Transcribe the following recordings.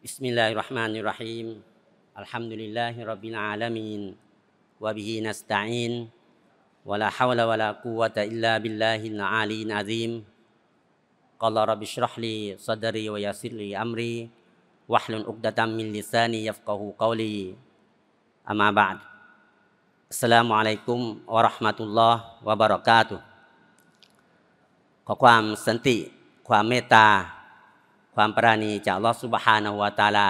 Bismillahirrahmanirrahim. Alhamdulillahirabbil alamin. Wa bihi nasta'in. Wala haula wala quwwata illa billahil aliyyil azim. Qala rabbi shrah li sadri wa yassir li amri wahlun 'uqdatam min lisani yafqahu qawli. Amma ba'd. Assalamualaikum warahmatullahi wabarakatuh. ขอความสันติความเมตตาความปราณีจากลอสุบฮานาวตาลา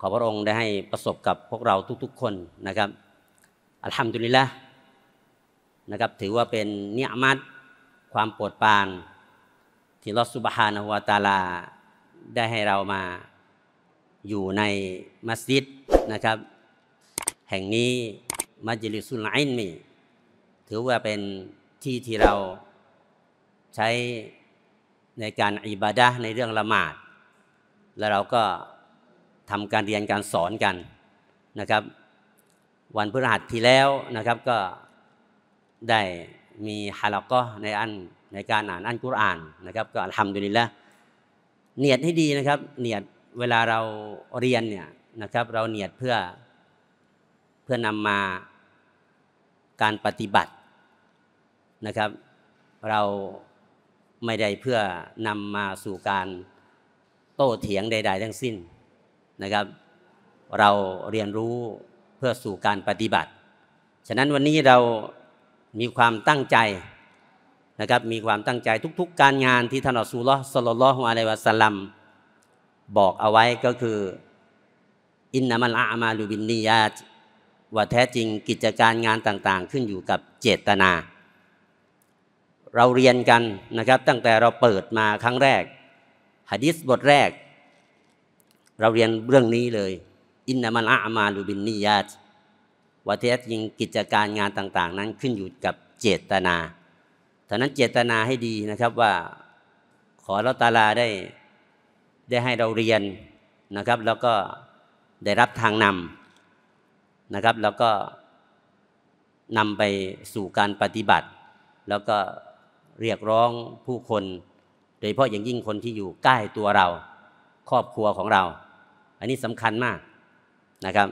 ขอพระองค์ได้ให้ประสบกับพวกเราทุก ๆ คนนะครับอัลฮัมดุลิลละนะครับ ถือว่าเป็นเนื้อมัดความโปรดปรานที่ลอสุบฮานาวตาลา ได้ให้เรามาอยู่ในมัสยิดนะครับ แห่งนี้มัจลิสุลไนมีถือว่าเป็นที่ที่เราใช้ในการอิบาดะในเรื่องละหมาด แล้วเราก็ทำการเรียนการสอนกันนะครับ วันพฤหัสที่แล้วนะครับก็ได้มีฮาลก็ในอันในการอ่านอันกุรอานนะครับ ก็ทำดุลิละเนียดให้ดีนะครับเนียดเวลาเราเรียนเนี่ยนะครับ เราเนียดเพื่อเพื่อนำมาการปฏิบัตินะครับเราไม่ได้เพื่อนำมาสู่การโต้เถียงใดๆ ทั้งสิ้นนะครับ เราเรียนรู้เพื่อสู่การปฏิบัติ ฉะนั้นวันนี้เรามีความตั้งใจนะครับมีความตั้งใจทุก ๆ การงาน ที่ท่านอัสูลสลลลฮุอะลัยวะสัลลัมบอกเอาไว้ก็คือ อินนามัลอามาลูบินนียาว่าแท้จริงกิจการงานต่าง ๆ ขึ้นอยู่กับเจตนาเราเรียนกันนะครับ ตั้งแต่เราเปิดมาครั้งแรกหะดิษบทแรก เราเรียนเรื่องนี้เลย อินนามะอามาลูบินนียาตว่าแทสยิงกิจการงานต่าง ๆ นั้น ขึ้นอยู่กับเจตนาท่านั้นเจตนาให้ดีนะครับว่าขอเราตาลาได้ได้ให้เราเรียนนะครับ แล้วก็ได้รับทางนำนะครับ แล้วก็นำไปสู่การปฏิบัติ แล้วก็เรียกร้องผู้คน โดยเฉพาะอย่างยิ่งคนที่อยู่ใกล้ตัวเรา ครอบครัวของเรา อันนี้สำคัญมากนะครับ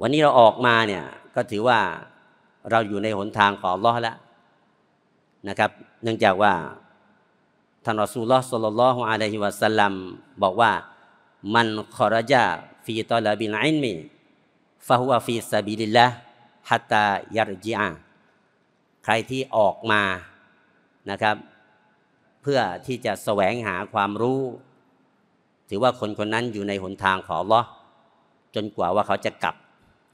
วันนี้เราออกมาเนี่ยก็ถือว่าเราอยู่ในหนทางของลอแล้วนะครับ เนื่องจากว่าท่านอสูลลอสลลลอฮุอะลัยฮิวะสัลลัมบอกว่ามันขอรจาฟีตอลาบินอินมีฟะฮุวฟีซาบิลิลละฮัตตายารจิอาใครที่ออกมานะครับเพื่อที่จะแสวงหาความรู้ ถือว่าคนคนนั้นอยู่ในหนทางของลอจนกว่าว่าเขาจะกลับ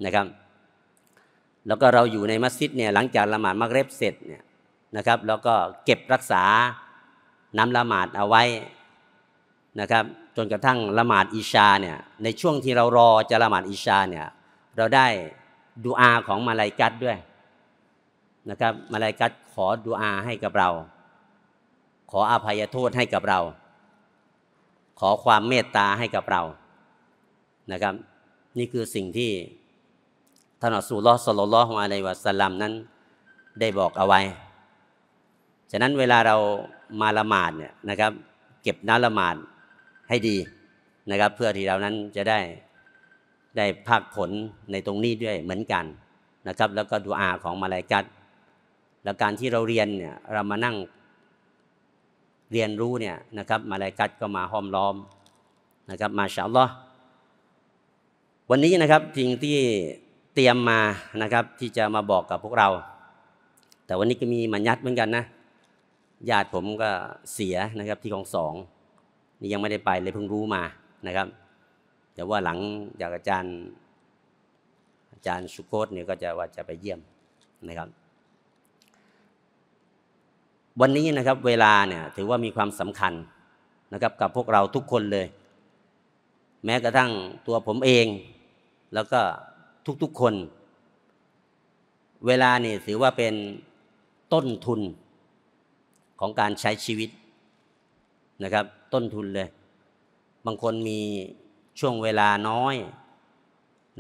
นะครับ แล้วก็เราอยู่ในมัสยิดเนี่ยหลังจากละหมาดมักเร็บเสร็จเนี่ยนะครับ แล้วก็เก็บรักษาน้ำละหมาดเอาไว้นะครับจนกระทั่งละหมาดอิชาเนี่ยในช่วงที่เรารอจะละหมาดอิชาเนี่ยเราได้ดูอาของมาลายกัดด้วยนะครับมาลายกัดขอดุอาให้กับเรา ขออภัยโทษให้กับเรา ขอความเมตตาให้กับเรา นะครับ นี่คือสิ่งที่ท่านอัสูลอสลลอฮอะลัยวะสลัมนั้นได้บอกเอาไว้ ฉะนั้นเวลาเรามาละหมาดเนี่ยนะครับ เก็บน้ำละหมาดให้ดีนะครับ เพื่อที่เรานั้นจะได้ได้ภาคผลในตรงนี้ด้วยเหมือนกันนะครับ แล้วก็ดูอาของมาลายกัดแล้วการที่เราเรียนเนี่ยเรามานั่งเรียนรู้เนี่ยนะครับ มาลายกัดก็มาห้อมล้อมนะครับ มาชาลอวันนี้นะครับสิ่งที่เตรียมมานะครับ ที่จะมาบอกกับพวกเรา แต่วันนี้ก็มีมัญญัตเหมือนกันนะญาติผมก็เสียนะครับที่ของสอง นี่ยังไม่ได้ไปเลยเพิ่งรู้มานะครับ แต่ว่าหลังจากอาจารย์ อาจารย์สุโคตเนี่ยก็จะว่าจะไปเยี่ยมนะครับวันนี้นะครับเวลาเนี่ยถือว่ามีความสำคัญนะครับ กับพวกเราทุกคนเลย แม้กระทั่งตัวผมเอง แล้วก็ทุกๆคน เวลานี่ถือว่าเป็นต้นทุนของการใช้ชีวิตนะครับ ต้นทุนเลย บางคนมีช่วงเวลาน้อย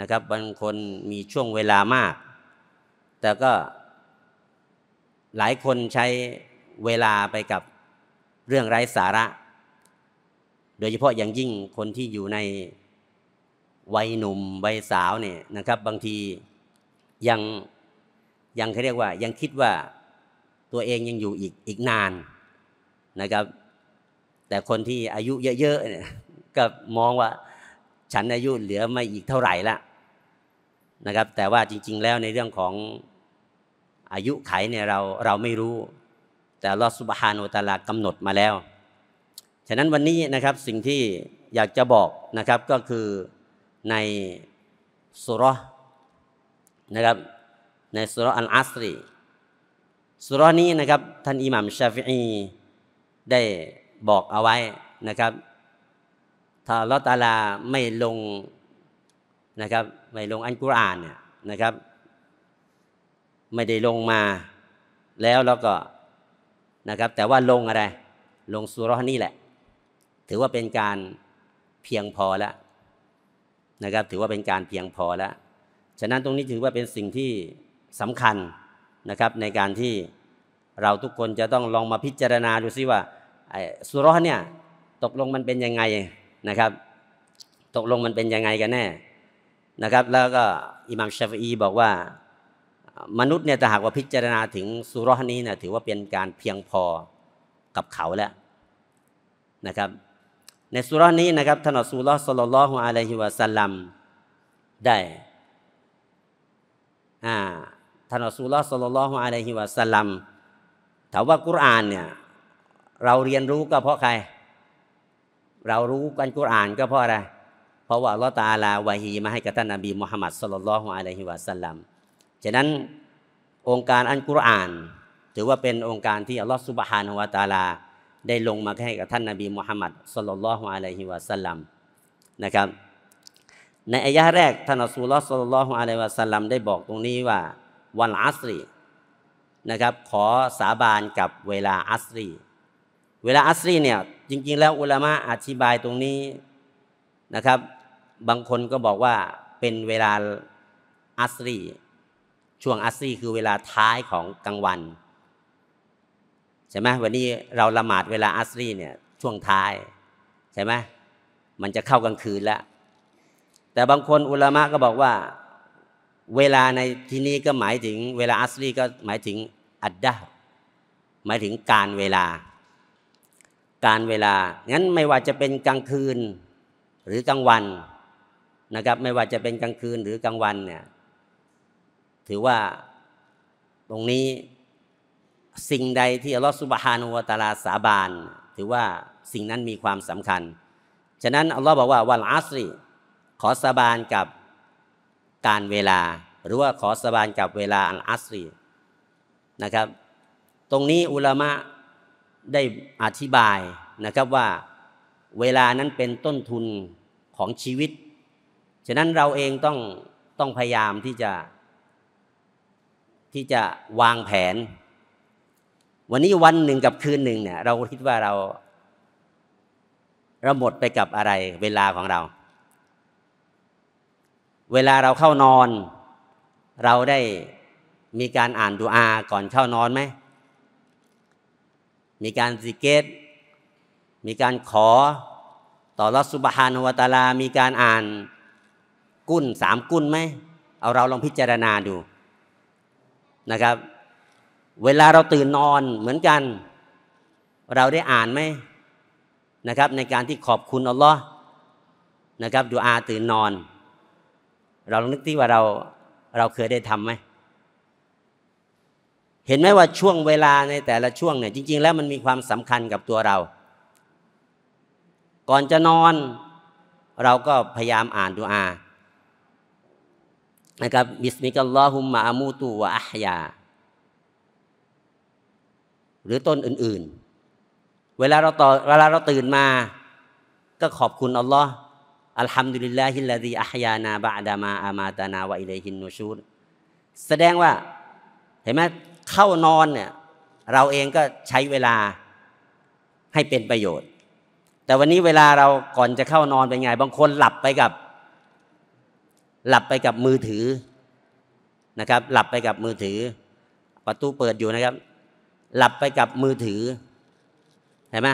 นะครับบางคนมีช่วงเวลามาก แต่ก็หลายคนใช้เวลาไปกับเรื่องไร้สาระ โดยเฉพาะอย่างยิ่งคนที่อยู่ในวัยหนุ่มวัยสาวเนี่ยนะครับ บางทียังยังเขาเรียกว่า ยังคิดว่าตัวเองยังอยู่อีกอีกนานนะครับ แต่คนที่อายุเยอะๆเนี่ยก็มองว่าฉันอายุเหลือไม่อีกเท่าไหร่ละนะครับ แต่ว่าจริง ๆ แล้วในเรื่องของอายุไขเนี่ยเราเราไม่รู้แต่ลอสุบฮานุตาลากำหนดมาแล้ว ฉะนั้นวันนี้นะครับสิ่งที่อยากจะบอกนะครับก็คือในสุรนะครับ ในสุรอัลอัสรีสุรนี้นะครับ ท่านอิหมัมชาฟิอี ได้บอกเอาไว้นะครับ ถ้าลอตาลาไม่ลงนะครับ ไม่ลงอันกุรอานเนี่ยนะครับ ไม่ได้ลงมาแล้วเราก็นะครับแต่ว่าลงอะไร ลงสุรนี่แหละถือว่าเป็นการเพียงพอแล้วนะครับ ถือว่าเป็นการเพียงพอแล้วฉะนั้นตรงนี้ถือว่าเป็นสิ่งที่สำคัญนะครับ ในการที่เราทุกคนจะต้องลองมาพิจารณาดูซิว่าสุรเนี่ยตกลงมันเป็นยังไงนะครับ ตกลงมันเป็นยังไงกันแน่นะครับ แล้วก็อิหมัมชาฟีบอกว่ามนุษย์เนี่ยแต่หากว่าพิจารณาถึงสุรหนี้เนี่ยถือว่าเป็นการเพียงพอกับเขาแล้วนะครับ ในสุรหนี้นะครับท่านอัสุลสลลลฮุอะลัยฮิวะสัลลัมได้ท่านอัสุลสลลลฮุอะลัยฮิวะสัลลัมถามว่ากุรอานเนี่ยเราเรียนรู้ก็เพราะใคร เรารู้กันกุรอานก็เพราะอะไร เพราะว่าลอตาลาวะฮีมาให้กับท่านอบีมุฮัมมัดสลลลฮุอะลัยฮิวะสัลลัมฉะนั้นองค์การอันกุรอาน ถือว่าเป็นองค์การ ที่อัลลอฮฺสุบฮานาวาตาลาได้ลงมาให้กับท่านนาบีมุฮัมมัดสลลัลลอฮุอะลัยฮิวะสัลลัมนะครับในอายะห์แรกท่านอัสูลลอสลลัอฮุอะลัยวะสัลลัมได้บอกตรงนี้ว่าวันอัสรีนะครับขอสาบานกับเวลาอัสรีเวลาอัสรีเนี่ยจริง ๆ แล้วอุลามะอธิบายตรงนี้นะครับ บางคนก็บอกว่าเป็นเวลาอัสรีช่วงอัสซีคือเวลาท้ายของกลางวันใช่ไหมวันนี้เราละหมาดเวลาอัสรีเนี่ยช่วงท้าย ใช่ไหมมันจะเข้ากลางคืนแล้ว แต่บางคนอุลามะก็บอกว่า เวลาในที่นี้ก็หมายถึงเวลาอัสรีก็หมายถึงอัดดาหมายถึงการเวลา การเวลา งั้นไม่ว่าจะเป็นกลางคืนหรือกลางวันนะครับ ไม่ว่าจะเป็นกลางคืนหรือกลางวันเนี่ยถือว่าตรงนี้สิ่งใดที่อัลลอฮฺสุบฮานุวตาลาสาบานถือว่าสิ่งนั้นมีความสำคัญ ฉะนั้นอัลลอฮฺบอกว่าวันอัสรีขอสาบานกับการเวลา หรือว่าขอสาบานกับเวลาอันอัสรีนะครับ ตรงนี้อุลามะได้อธิบายนะครับว่า เวลานั้นเป็นต้นทุนของชีวิต ฉะนั้นเราเองต้องต้องพยายามที่จะที่จะวางแผน วันนี้วันหนึ่งกับคืนหนึ่งเนี่ยเราคิดว่าเราเราหมดไปกับอะไรเวลาของเรา เวลาเราเข้านอน เราได้มีการอ่านดูอาก่อนเข้านอนไหมมีการสิเกต มีการขอ ต่อรัสุบฮานุวตาลา มีการอ่านกุ้นสามกุ้นไหมเอาเราลองพิจารณาดูนะครับเวลาเราตื่นนอนเหมือนกัน เราได้อ่านไหมนะครับ ในการที่ขอบคุณอัลลอฮ์นะครับดูอาตื่นนอน เราลองนึกที่ว่าเราเราเคยได้ทำไหมเห็นไหมว่าช่วงเวลาในแต่ละช่วงเนี่ยจริงๆแล้วมันมีความสำคัญกับตัวเรา ก่อนจะนอน เราก็พยายามอ่านดูอานะครับบิสมิกัลลอฮุมมาอามูตูวะอัฮยาหรือต้นอื่น ๆ เวลาเราต่อเวลาเราตื่นมา ก็ขอบคุณอัลลอฮ์อัลฮัมดุลิลลาฮิลลาดีอัฮยานาบะดามาอามาตานาวะอิเลฮินนูชูดแสดงว่าเห็นไหมเข้านอนเนี่ยเราเองก็ใช้เวลาให้เป็นประโยชน์ แต่วันนี้เวลาเราก่อนจะเข้านอนเป็นไงบางคนหลับไปกับหลับไปกับมือถือนะครับ หลับไปกับมือถือ ประตูเปิดอยู่นะครับ หลับไปกับมือถือเห็นไหม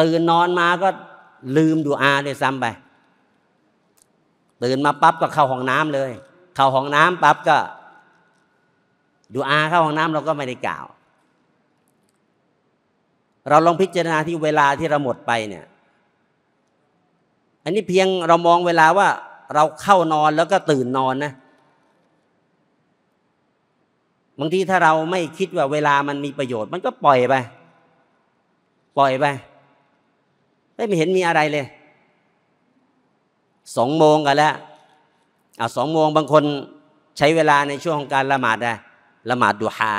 ตื่นนอนมาก็ลืมดูอาเลยซ้ำไปตื่นมาปั๊บก็เข้าห้องน้ำเลย เข้าห้องน้ำปั๊บก็ดูอาเข้าห้องน้ำเราก็ไม่ได้กล่าว เราลองพิจารณาที่เวลาที่เราหมดไปเนี่ย อันนี้เพียงเรามองเวลาว่าเราเข้านอนแล้วก็ตื่นนอนนะ บางทีถ้าเราไม่คิดว่า เวลามันมีประโยชน์มันก็ปล่อยไปปล่อยไป ไม่เห็นมีอะไรเลย สองโมงกันแล้วอ่ะสองโมงบางคนใช้เวลาในช่วงของการละหมาดนะละหมาดดูฮา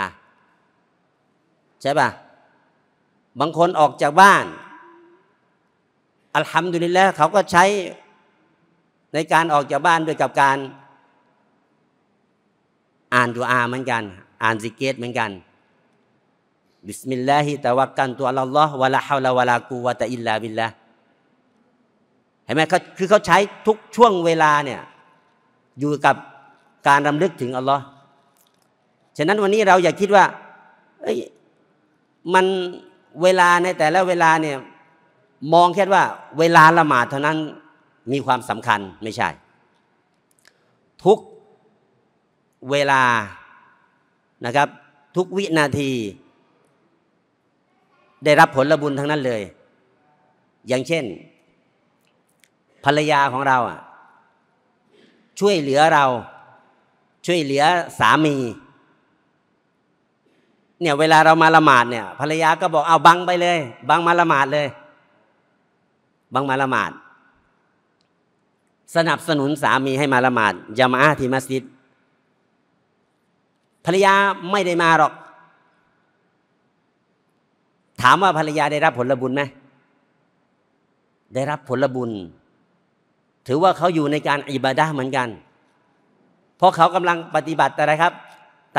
ใช่ปะบางคนออกจากบ้านอัลฮัมดุลิลละเขาก็ใช้ในการออกจากบ้านด้วยกับการอ่านดูอาเหมือนกัน อ่านซิกเกตเหมือนกันบิสมิลลาฮิตะวักกันตัวอัลลอฮวะลาฮาวลาวะลากูวะตะอิลลาบิลละเห็นไหมเขาคือเขาใช้ทุกช่วงเวลาเนี่ยอยู่กับการรำลึกถึงอัลลอฮ์ฉะนั้นวันนี้เราอย่าคิดว่าเอ้ยมันเวลาในแต่ละเวลาเนี่ยมองแค่ว่า เวลาละหมาดเท่านั้นมีความสำคัญไม่ใช่ ทุกเวลานะครับ ทุกวินาที ได้รับผลบุญทั้งนั้นเลย อย่างเช่น ภรรยาของเราช่วยเหลือเรา ช่วยเหลือสามี เนี่ยเวลาเรามาละหมาดเนี่ย ภรรยาก็บอกเอาบังไปเลยบังมาละหมาดเลยบังมาละหมาดสนับสนุนสามีให้มาละหมาดยามาอาที่มัสยิดภรรยาไม่ได้มาหรอก ถามว่าภรรยาได้รับผลบุญไหมได้รับผลบุญ ถือว่าเขาอยู่ในการอิบาดะเหมือนกัน เพราะเขากำลังปฏิบัติอะไรครับ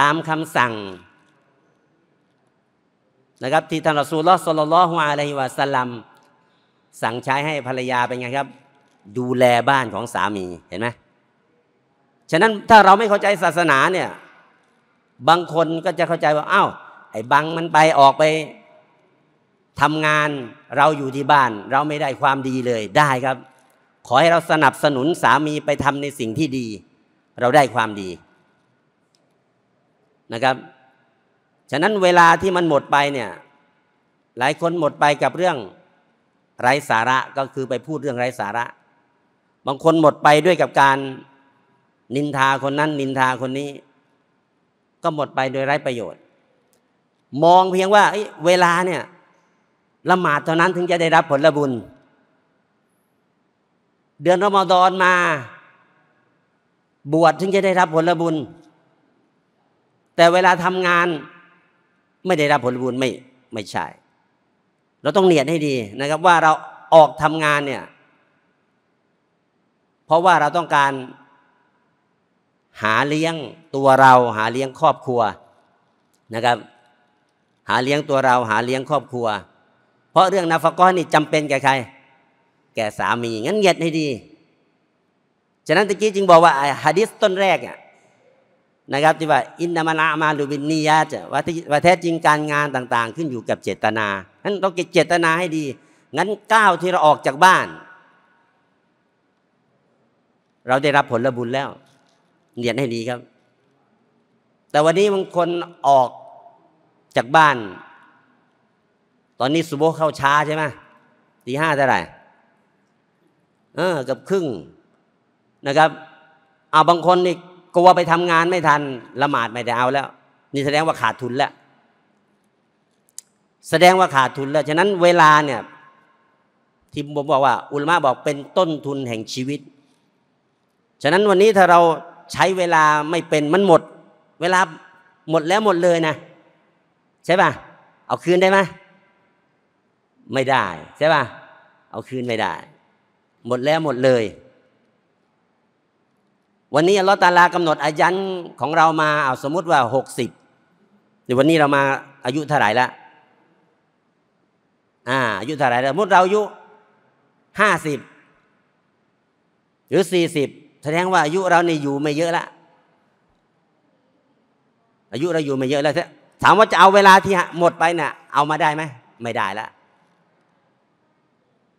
ตามคำสั่ง นะครับที่ท่านรอซูลลอฮ์สลลัลลอฮุอะลัยฮิวะสัลลัมสั่งใช้ให้ภรรยาเป็นไงครับดูแลบ้านของสามีเห็นไหม ฉะนั้นถ้าเราไม่เข้าใจศาสนาเนี่ย บางคนก็จะเข้าใจว่าอ้าวไอ้บังมันไปออกไปทำงานเราอยู่ที่บ้าน เราไม่ได้ความดีเลยได้ครับ ขอให้เราสนับสนุนสามีไปทำในสิ่งที่ดี เราได้ความดีนะครับ ฉะนั้นเวลาที่มันหมดไปเนี่ยหลายคนหมดไปกับเรื่องไร้สาระก็คือไปพูดเรื่องไร้สาระบางคนหมดไปด้วยกับการนินทาคนนั้น นินทาคนนี้ ก็หมดไปโดยไร้ประโยชน์ มองเพียงว่าเวลาเนี่ยละหมาดเท่านั้นถึงจะได้รับผลบุญ เดือนรอมฎอนมา บวชถึงจะได้รับผลบุญ แต่เวลาทำงานไม่ได้รับผลบุญไม่ไม่ใช่ เราต้องเนียดให้ดีนะครับว่าเราออกทำงานเนี่ยเพราะว่าเราต้องการหาเลี้ยงตัวเรา หาเลี้ยงครอบครัวนะครับ หาเลี้ยงตัวเรา หาเลี้ยงครอบครัว เพราะเรื่องนาฟก้อนนี่จำเป็นแก่ใครแก่สามีงั้นเงียดให้ดี ฉะนั้นตะกี้จึงบอกว่าฮะดิษต้นแรกเนี่ยนะครับที่ว่าอินนามานามาลูบินนียาจะว่าแท้จริงการงานต่าง ๆ ขึ้นอยู่กับเจตนานั้นเราเก็บเจตนาให้ดี งั้นก้าวที่เราออกจากบ้านเราได้รับผลบุญแล้วเรียนให้ดีครับ แต่วันนี้บางคนออกจากบ้าน ตอนนี้สุโบเข้าช้าใช่ไหมตีห้าเท่าไหร่เออกับครึ่งนะครับเอาบางคนนี่กลัวไปทำงานไม่ทัน ละหมาดไม่ได้เอาแล้วนี่แสดงว่าขาดทุนแล้วแสดงว่าขาดทุนแล้วฉะนั้น เวลาเนี่ย ที่ผมบอกว่าอุลมะบอกเป็นต้นทุนแห่งชีวิตฉะนั้นวันนี้ถ้าเราใช้เวลาไม่เป็นมันหมด เวลาหมดแล้วหมดเลยนะ ใช่ป่ะ เอาคืนได้ไหมไม่ได้ ใช่ป่ะ เอาคืนไม่ได้ หมดแล้วหมดเลย วันนี้ลอตตาลากำหนดอายันของเรามาเอาสมมติว่าหกสิบเดี๋ยววันนี้เรามาอายุเท่าไหร่ละอ่า อายุเท่าไหร่ละสมมติเราอายุห้าสิบหรือสี่สิบแสดงว่าอายุเราเนี่ยอยู่ไม่เยอะละ อายุเราอยู่ไม่เยอะแล้วถามว่าจะเอาเวลาที่หมดไปเนะ่ะเอามาได้ไหมไม่ได้ละ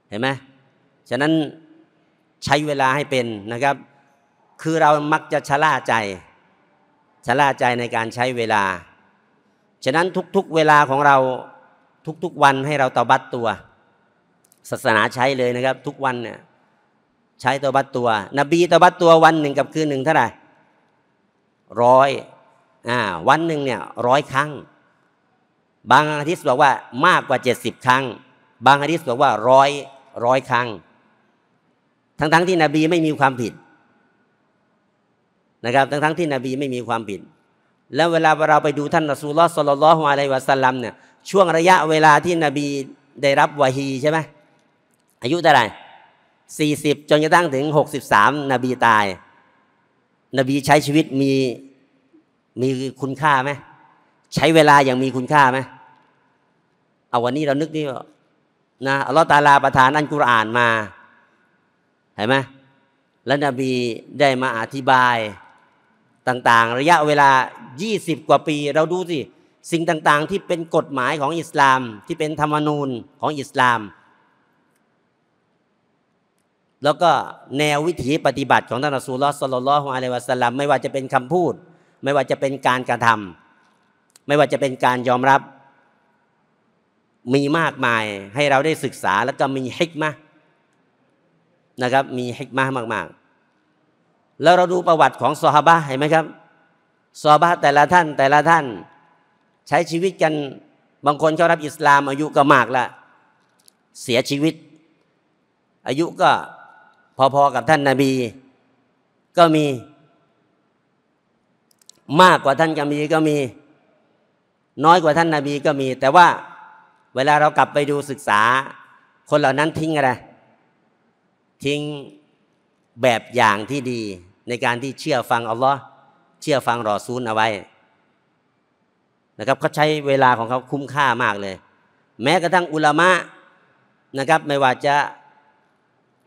เห็นไหมฉะนั้นใช้เวลาให้เป็นนะครับ คือเรามักจะชะล่าใจชะล่าใจในการใช้เวลาฉะนั้นทุก ๆเวลาของเราทุก ๆวันให้เราตบัดตัว ศาสนาใช้เลยนะครับ ทุกวันเนี่ยใช้ตัวบัตตัวนบีตัวบัตตัววันหนึ่งกับคืนหนึ่งเท่าไหร่ร้อยอ่าวันหนึ่งเนี่ยร้อยครั้ง บางอาทิตย์บอกว่ามากกว่าเจ็ดสิบครั้ง บางอาทิตย์บอกว่าร้อยร้อยครั้ง ทั้งๆทที่นบีไม่มีความผิดนะครับทั้งๆทที่นบีไม่มีความผิด แล้วเวลาเราไปดูท่านรอซูลลอฮ์สลลลอฮุอะลัยวะสัลลัมเนี่ยช่วงระยะเวลาที่นบีได้รับวะฮีใช่ไหมอายุเท่าไหร่40จนกระทั่งถึง63นบีตาย นบีใช้ชีวิตมีมีคุณค่าไหมใช้เวลาอย่างมีคุณค่าไหมเอาวันนี้เรานึกนี่นะอัลลอฮฺตาลาประทานอันกุรอานมาเห็นไหมแล้วนบีได้มาอธิบายต่างๆ ระยะเวลา 20 กว่าปี เราดูสิ สิ่งต่างๆ ที่เป็นกฎหมายของอิสลามที่เป็นธรรมนูญของอิสลามแล้วก็แนววิถีปฏิบัติของท่านอัสูลอสลลอฮุอะลัยวะสัลลัมไม่ว่าจะเป็นคำพูด ไม่ว่าจะเป็นการกระทำ ไม่ว่าจะเป็นการยอมรับ มีมากมายให้เราได้ศึกษา แล้วก็มีฮิกมะนะครับ มีฮิกมะมากๆ แล้วเราดูประวัติของซอฮาบะเห็นไหมครับซอฮาบะแต่ละท่านแต่ละท่าน ใช้ชีวิตกันบางคนเขารับอิสลาม อายุก็มากละเสียชีวิตอายุก็พอๆกับท่านนาบี ก็มี มากกว่าท่านกามีก็มี น้อยกว่าท่านนาบีก็มี แต่ว่าเวลาเรากลับไปดูศึกษา คนเหล่านั้นทิ้งอะไรทิ้งแบบอย่างที่ดีในการที่เชื่อฟังอัลลอฮ์เชื่อฟังรอซูลเอาไว้ นะครับ เขาใช้เวลาของเขาคุ้มค่ามากเลย แม้กระทั่งอุลามะนะครับ ไม่ว่าจะ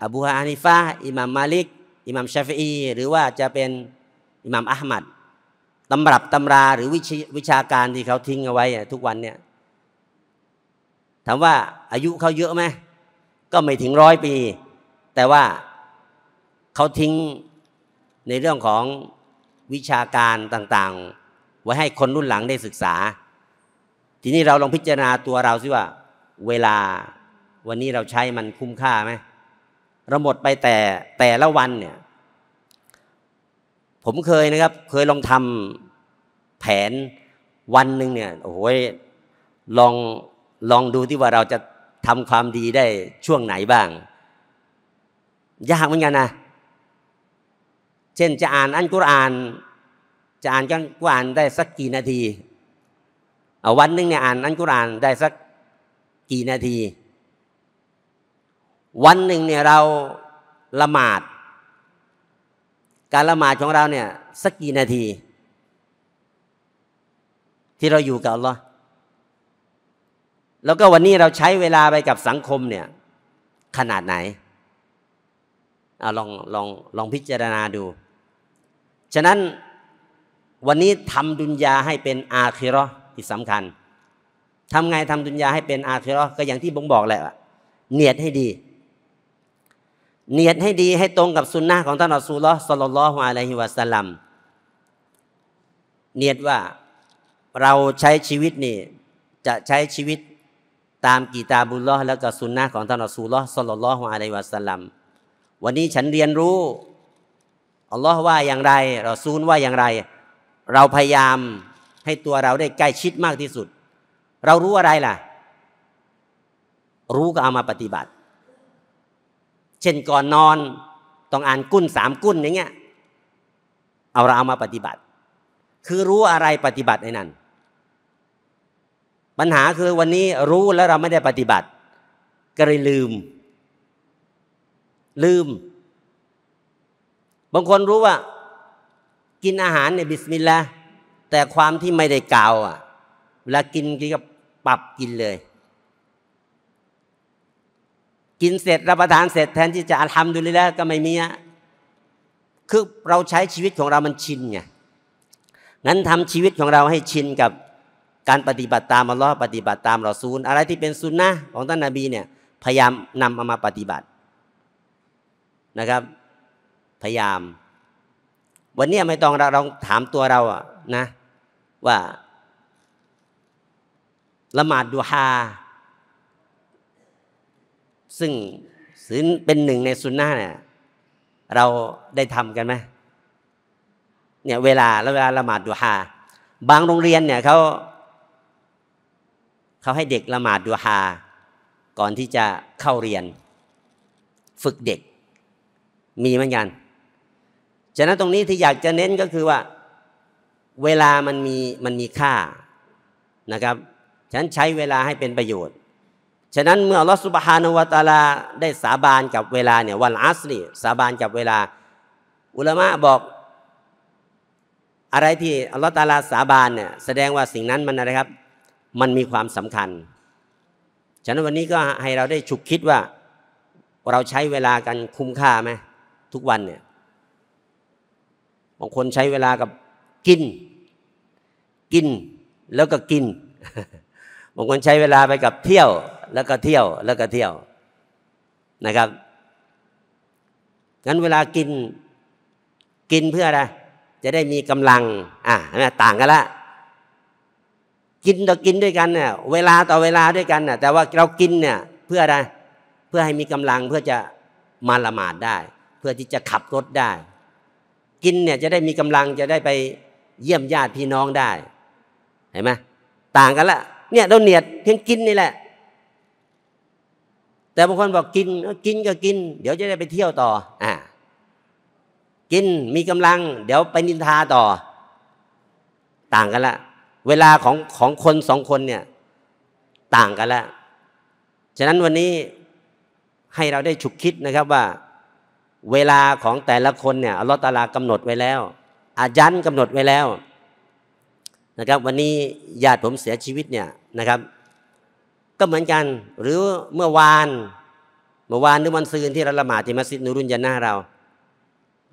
อบูฮานิฟะอิหมัมมาลิก อิหมัมชาฟีหรือว่าจะเป็นอิหมัมอัลมัดตำรับตำราหรือวิชวชาการที่เขาทิ้งเอาไว้ทุกวันเนี่ยถามว่าอายุเขาเยอะไหมก็ไม่ถึงร้อยปี แต่ว่าเขาทิ้งในเรื่องของวิชาการต่างๆ ไว้ให้คนรุ่นหลังได้ศึกษา ทีนี้เราลองพิจารณาตัวเราซิว่า เวลาวันนี้เราใช้มันคุ้มค่าไหมเราหมดไปแต่แต่ละวันเนี่ย ผมเคยนะครับ เคยลองทำแผนวันหนึ่งเนี่ย โอ้โห ลองลองดูที่ว่าเราจะทำความดีได้ช่วงไหนบ้างยากเหมือนกันนะเช่น จะอ่านอันกุรอานจะอ่านกันกุรอานได้สักกี่นาทีวันหนึ่งเนี่ยอ่านอันกุรอานได้สักกี่นาทีวันหนึ่งเนี่ยเราละหมาด การละหมาดของเราเนี่ยสักกี่นาที ที่เราอยู่กับอัลลอฮ์แล้วก็วันนี้เราใช้เวลาไปกับสังคมเนี่ยขนาดไหนอลองลองลองพิจารณาดู ฉะนั้นวันนี้ทำดุนยาให้เป็นอาคิรอที่สำคัญทำไงทำดุนยาให้เป็นอาคิรอก็อย่างที่บงบอกแหละ เนียดให้ดีเนียดให้ดีให้ตรงกับสุนนะของท่านอัสูลลอฮ์สลลลอฮุอะลัยฮิวะสัลลัมเนียดว่าเราใช้ชีวิตนี่ จะใช้ชีวิตตามกีตาบุลลอฮ์แล้วก็สุนนะของท่านอัสูลลอฮ์สลลลอฮุอะลัยฮิวะสัลลัมวันนี้ฉันเรียนรู้อัลลอฮ์ว่าอย่างไรเราซูลว่าอย่างไร เราพยายามให้ตัวเราได้ใกล้ชิดมากที่สุด เรารู้อะไรล่ะ รู้ก็เอามาปฏิบัติเช่นก่อนนอนต้องอ่านกุ้นสามกุ้นอย่างเงี้ย เอาเราเอามาปฏิบัติ คือรู้อะไรปฏิบัติในนั้นปัญหาคือวันนี้รู้แล้วเราไม่ได้ปฏิบัติ ก็เลยลืม ลืม บางคนรู้ว่า กินอาหารเนี่ยบิสมิลลาห์แต่ความที่ไม่ได้กล่าวอ่ะเวลากินก็ปรับกินเลยกินเสร็จรับประทานเสร็จแทนที่จะอัลฮัมดุลิลละก็ไม่มีอะคือเราใช้ชีวิตของเรามันชินไงนั้นทำชีวิตของเราให้ชินกับการปฏิบัติตามอัลลอฮ์ปฏิบัติตามรอซูลอะไรที่เป็นซุนนะของท่านนาบีเนี่ย พยายามนำเอามาปฏิบัตินะครับพยายาม วันนี้ไม่ต้องเราถามตัวเราอะนะ ว่าละหมาดดูฮาซึ่งศีลเป็นหนึ่งในสุนนะเนี่ยเราได้ทำกันไหมเนี่ยเวลาแล้วเวลาละหมาดดูฮาบางโรงเรียนเนี่ยเขาเขาให้เด็กละหมาดดูฮาก่อนที่จะเข้าเรียน ฝึกเด็ก มีเหมือนกันฉะนั้นตรงนี้ที่อยากจะเน้นก็คือว่า เวลามันมีมันมีค่านะครับฉะนั้นใช้เวลาให้เป็นประโยชน์ฉะนั้นเมื่อลอสุบฮานวตาลาได้สาบานกับเวลาเนี่ย วันอัสนี่สาบานกับเวลา อุลามะบอกอะไรที่อัลลอฮฺตาลาสาบานเนี่ยแสดงว่าสิ่งนั้นมันอะไรครับ มันมีความสำคัญฉะนั้นวันนี้ก็ให้เราได้ฉุกคิดว่าเราใช้เวลากันคุ้มค่าไหมทุกวันเนี่ยบางคนใช้เวลากับกิน กินแล้วก็กินบางคนใช้เวลาไปกับเที่ยวแล้วก็เที่ยว แล้วก็เที่ยว นะครับ งั้นเวลากิน กินเพื่ออะไร จะได้มีกำลัง อ่ะต่างกันละ กินต่อกินด้วยกันเนี่ยเวลาต่อเวลาด้วยกันน่ยแต่ว่าเรากินเนี่ย เพื่ออะไร เพื่อให้มีกำลังเพื่อจะมาละหมาดได้ เพื่อที่จะขับรถได้ กินเนี่ยจะได้มีกำลังจะได้ไปเยี่ยมญาติพี่น้องได้ เห็นไหม ต่างกันละ เนี่ยเราเนียดเพียงกินนี่แหละแต่บางคนบอกกินกิน ก็กิน เดี๋ยวจะได้ไปเที่ยวต่ออ่ากินมีกำลัง เดี๋ยวไปนินทาต่อ ต่างกันละ เวลาของของคนสองคนเนี่ย ต่างกันละฉะนั้นวันนี้ให้เราได้ฉุกคิดนะครับว่า เวลาของแต่ละคนเนี่ยอัลลอฮฺตาลากำหนดไว้แล้วอายันกำหนดไว้แล้ว นะครับ วันนี้ญาติผมเสียชีวิตเนี่ยนะครับก็เหมือนกัน หรือเมื่อวาน เมื่อวานหรือวันซืนที่เราละหมาดที่มัสยิดนุรุนยาน้าเรา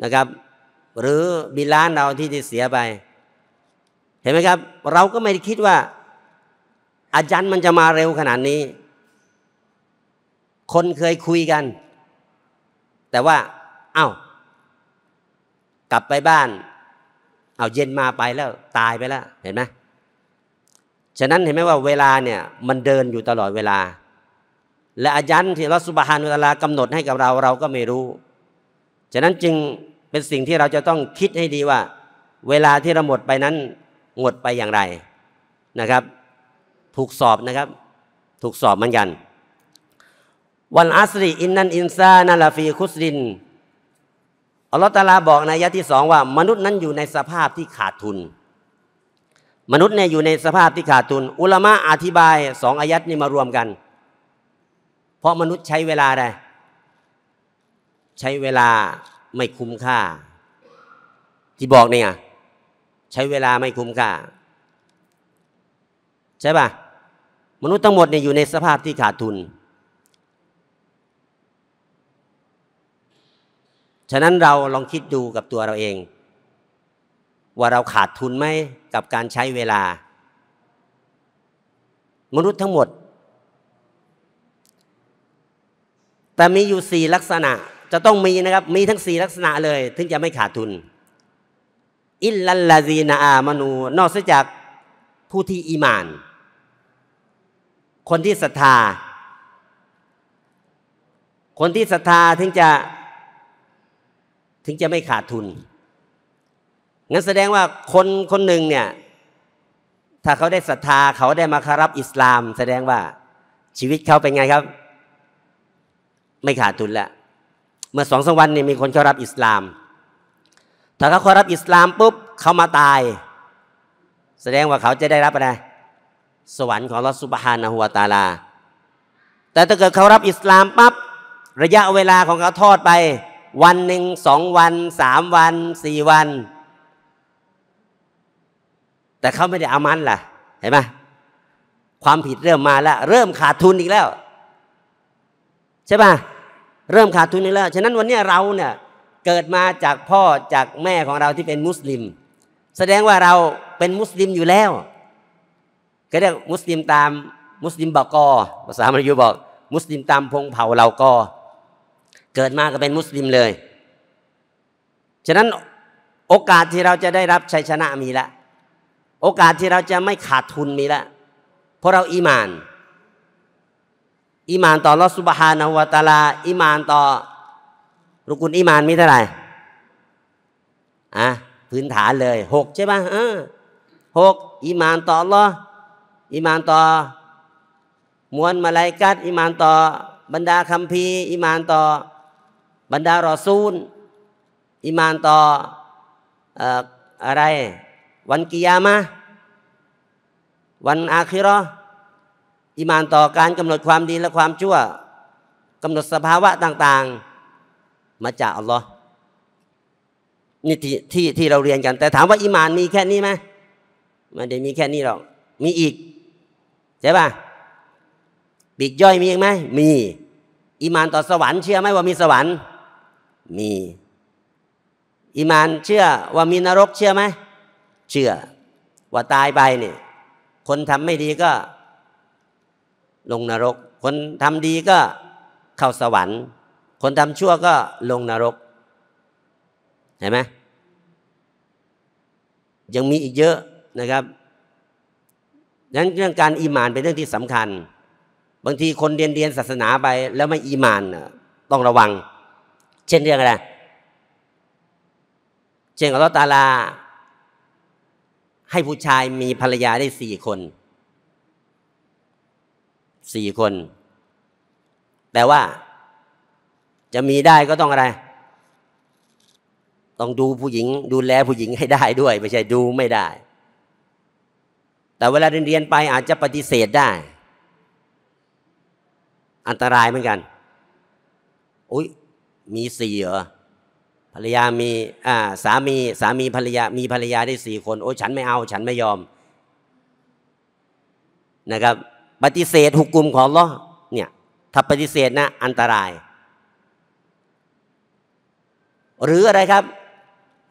นะครับ หรือบิลานเราที่ที่เสียไป เห็นไหมครับ เราก็ไม่ได้คิดว่า อาจารย์มันจะมาเร็วขนาดนี้ คนเคยคุยกัน แต่ว่า เอา้า กลับไปบ้าน เอาเย็นมาไปแล้วตายไปแล้วเห็นไหมฉะนั้นเห็นไหมว่าเวลาเนี่ยมันเดินอยู่ตลอดเวลา และอายันที่เราสุบฮานุตะลากำหนดให้กับเราเราก็ไม่รู้ฉะนั้นจึงเป็นสิ่งที่เราจะต้องคิดให้ดีว่า เวลาที่เราหมดไปนั้นหมดไปอย่างไรนะครับถูกสอบนะครับ ถูกสอบเหมือนกันวันอัสรีอินนันอินซานาลาฟีคุสรินอัลลอฮฺตาลาบอกในยะที่สองว่ามนุษย์นั้นอยู่ในสภาพที่ขาดทุนมนุษย์เนี่ยอยู่ในสภาพที่ขาดทุน อุลมะอธิบายสองอายัดนี่มารวมกัน เพราะมนุษย์ใช้เวลาไดใช้เวลาไม่คุ้มค่าที่บอกเนี่ยใช้เวลาไม่คุ้มค่า ใช่ป่ะมนุษย์ทั้งหมดเนี่ยอยู่ในสภาพที่ขาดทุน ฉะนั้นเราลองคิดดูกับตัวเราเองว่าเราขาดทุนไหมกับการใช้เวลา มนุษย์ทั้งหมดแต่มีอยู่สี่ลักษณะจะต้องมีนะครับมีทั้งสี่ลักษณะเลยถึงจะไม่ขาดทุนอิลลัลลาซีนาอามานูนอกจากผู้ที่อีมาน คนที่ศรัทธา คนที่ศรัทธาถึงจะ ถึงจะไม่ขาดทุนงั้นแสดงว่าคนคนหนึ่งเนี่ย ถ้าเขาได้ศรัทธาเขาได้มาคารับอิสลาม แสดงว่าชีวิตเขาเป็นไงครับ ไม่ขาดทุนละเมื่อสองสวันนี่มีคนเขารับอิสลาม ถ้าเขาเขารับอิสลามปุ๊บเขามาตาย แสดงว่าเขาจะได้รับอะไร สวรรค์ของลอสุบฮานะฮัวตาลา แต่ถ้าเกิดเขารับอิสลามปับ๊บระยะเวลาของเขาทอดไป วันหนึ่งสองวันสามวันสี่วันแต่เขาไม่ได้อามันล่ะเห็นไหมความผิดเริ่มมาแล้ว เริ่มขาดทุนอีกแล้วใช่ป่ะเริ่มขาดทุนอีกแล้วฉะนั้นวันนี้เราเนี่ย เกิดมาจากพ่อจากแม่ของเราที่เป็นมุสลิม แสดงว่าเราเป็นมุสลิมอยู่แล้ว ก็เรียกมุสลิมตามมุสลิมบอกอภาษามาายูบอก มุสลิมตามพงเผ่าเราก็ เกิดมาก็เป็นมุสลิมเลย ฉะนั้นโอกาสที่เราจะได้รับชัยชนะมีแล้วโอกาสที่เราจะไม่ขาดทุนมีแล้วเพราะเรา อีมาน อีมานต่อลอสุบฮานาวตาลาอีมานต่อรุกุลอีมานมีเท่าไหร่อ่ะพื้นฐานเลยหกใช่ป่ะเออหกอีมานต่อลออีมานต่อมวลมาลายกัดอีมานต่อบรรดาคัมภีร์อีมานต่อ บรรดารอซูลอีมานต่ออะไรวันกิยามะ วันอาคิรอ อิมานต่อการกำหนดความดีและความชั่วกำหนดสภาวะต่างๆ มาจากอัลลอฮ์นี่ที่ที่ที่เราเรียนกัน แต่ถามว่าอิมานมีแค่นี้ไหม มันได้มีแค่นี้หรอก มีอีก ใช่ป่ะปีกย่อยมีอีกไหม มีอิมานต่อสวรรค์เชื่อไหมว่า มีสวรรค์ มี อิมานเชื่อว่ามีนรกเชื่อไหมเชื่อ ว่าตายไปเนี่ยคนทำไม่ดีก็ ลงนรก คนทำดีก็ เข้าสวรรค์ คนทำชั่วก็ลงนรกเห็นไหมยังมีอีกเยอะนะครับดังนั้นเรื่องการอีมานเป็นเรื่องที่สำคัญ บางทีคนเรียนเรียนศาสนาไปแล้วไม่อีมานต้องระวัง เช่นเรื่องอะไรเช่นอัลลอฮฺตาลาให้ผู้ชายมีภรรยาได้สี่คน สี่คน แต่ว่า จะมีได้ก็ต้องอะไร ต้องดูผู้หญิง ดูแลผู้หญิงให้ได้ด้วย ไม่ใช่ดูไม่ได้ แต่เวลาเรียนไปอาจจะปฏิเสธได้ อันตรายเหมือนกัน อุ้ย มีสี่เหรอภรรยามีอ่าสามี สามีภรรยามีภรรยาได้สี่คน โอ้ ฉันไม่เอาฉันไม่ยอม นะครับปฏิเสธหุกกลุ่มของล้อเนี่ย ถ้าปฏิเสธนะ อันตราย หรืออะไรครับ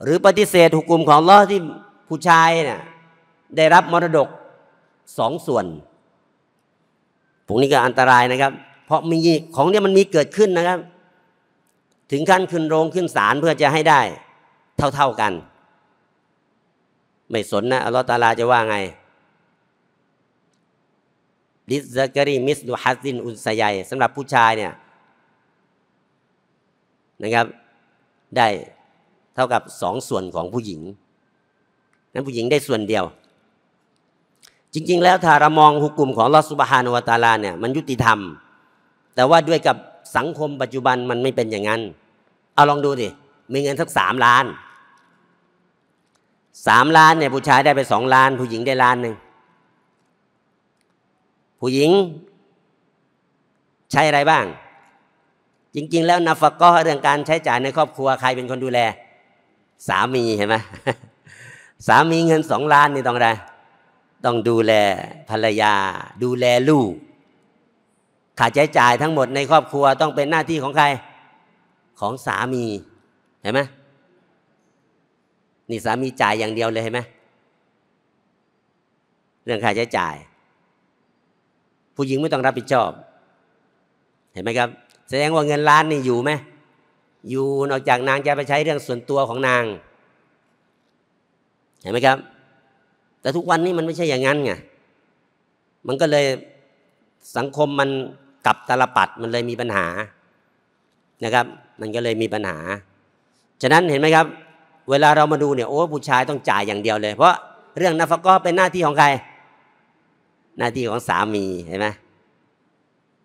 หรือปฏิเสธหุกกลุ่มของล้อที่ผู้ชายเนี่ย ได้รับมรดกสองส่วนพวกนี้ก็อันตรายนะครับ เพราะมีของเนี่ยมันมีเกิดขึ้นนะครับถึงขั้นขึ้นโรง ขึ้นศาลเพื่อจะให้ได้ เท่า ๆกัน ไม่สนนะอัลลอฮฺตาลาจะว่าไงดิซากรีมิสดูฮัสซิน อุนสยยสำหรับผู้ชายเนี่ยนะครับ ได้เท่ากับสองส่วนของผู้หญิงนั้นผู้หญิงได้ส่วนเดียว จริง ๆ แล้วถ้าเรามองหุกกลุ่มของลอสุบฮานุวตาลาเนี่ยมันยุติธรรม แต่ว่าด้วยกับสังคม ปัจจุบันมันไม่เป็นอย่างนั้น เอาลองดูดิ มีเงินสักสามล้าน สามล้านเนี่ยผู้ชายได้ไปสองล้าน ผู้หญิงได้ล้านหนึ่ง ผู้หญิง ใช้อะไร บ้าง จริงๆ แล้วนาฟก็เรื่องการใช้จ่ายในครอบครัวใครเป็นคนดูแล สามีเห็นไหมสามีเงินสองล้านนี่ต้องอะไรต้องดูแลภรรยาดูแลลูกค่าใช้จ่ายทั้งหมดในครอบครัวต้องเป็นหน้าที่ของใคร ของสามี เห็นไหมนี่สามีจ่ายอย่างเดียวเลย เห็นไหมเรื่องค่าใช้จ่าย ผู้หญิงไม่ต้องรับผิดชอบ เห็นไหมครับ แสดงว่าเงินล้านนี่อยู่ไหมอยู่นอกจากนางจะไปใช้เรื่องส่วนตัวของนาง เห็นไหมครับ แต่ทุกวันนี้มันไม่ใช่อย่างนั้นไงมันก็เลยสังคมมันกับตลปัดมันเลยมีปัญหานะครับ มันก็เลยมีปัญหา ฉะนั้นเห็นไหมครับ เวลาเรามาดูเนี่ย โอ้ผู้ชายต้องจ่ายอย่างเดียวเลย เพราะเรื่องนัฟก็เป็นหน้าที่ของใครหน้าที่ของสามีเห็นไหม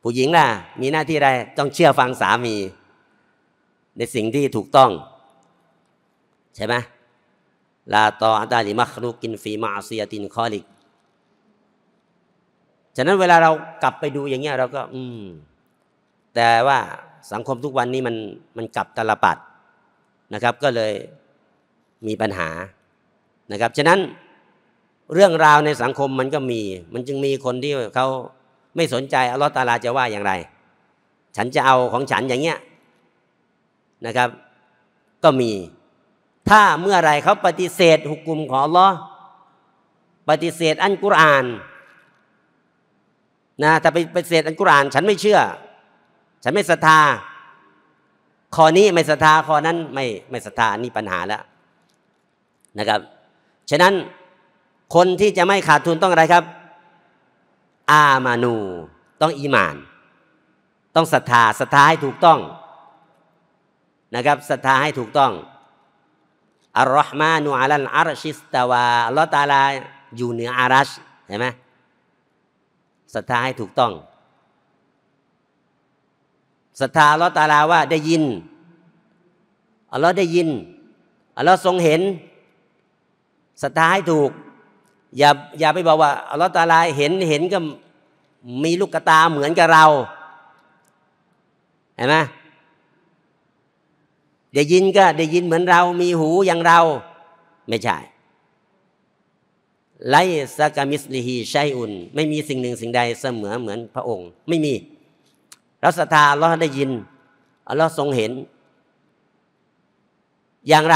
ผู้หญิงล่ะ มีหน้าที่อะไรต้องเชื่อฟังสามี ในสิ่งที่ถูกต้องใช่ไหมลาตออัตาลิมัคลุกินฟีมาอาเซียตินคอลิกฉะนั้นเวลาเรากลับไปดูอย่างเงี้ยเราก็ อืม แต่ว่าสังคมทุกวันนี้มันมันกลับตลปัดนะครับ ก็เลยมีปัญหานะครับฉะนั้นเรื่องราวในสังคมมันก็มี มันจึงมีคนที่เขาไม่สนใจ อัลอตาลาจะว่าอย่างไร ฉันจะเอาของฉันอย่างเงี้ยนะครับ ก็มี ถ้าเมื่อไรเขาปฏิเสธหุกกลุ่มของอลอปฏิเสธอันกุรอานนะแต่ไปไปเสดอันกุรานฉันไม่เชื่อ ฉันไม่ศรัทธาข้อนี้ไม่ศรัทธาข้อนั้นไม่ไม่ศรัทธาอันนี้ปัญหาแล้วนะครับ ฉะนั้นคนที่จะไม่ขาดทุนต้องอะไรครับ อามานูต้องอีมาน ต้องศรัทธาศรัทธาให้ถูกต้อง นะครับศรัทธาให้ถูกต้องอัลลอฮ์มานูอัลลั์อัรชิสตาวาอัลลอฮ์ตาลาอยู่เหนืออารัชเห็นไหมศรัทธาให้ถูกต้อง ศรัทธาอัลลอฮ์ตาลาว่า ได้ยิน อัลลอฮ์ได้ยิน อัลลอฮ์ทรงเห็น ศรัทธาให้ถูก อย่าอย่าไปบอกว่าอัลลอฮ์ตาลาเห็นเห็นก็มีลูกตาเหมือนกับเราเห็นไหมได้ยินก็ได้ยินเหมือนเรา มีหูอย่างเรา ไม่ใช่ไลซากามิสลิฮีชัยอุนไม่มีสิ่งหนึ่งสิ่งใดเสมอเหมือนพระองค์ ไม่มีเราศรัทธาเราได้ยินเราทรงเห็น อย่างไร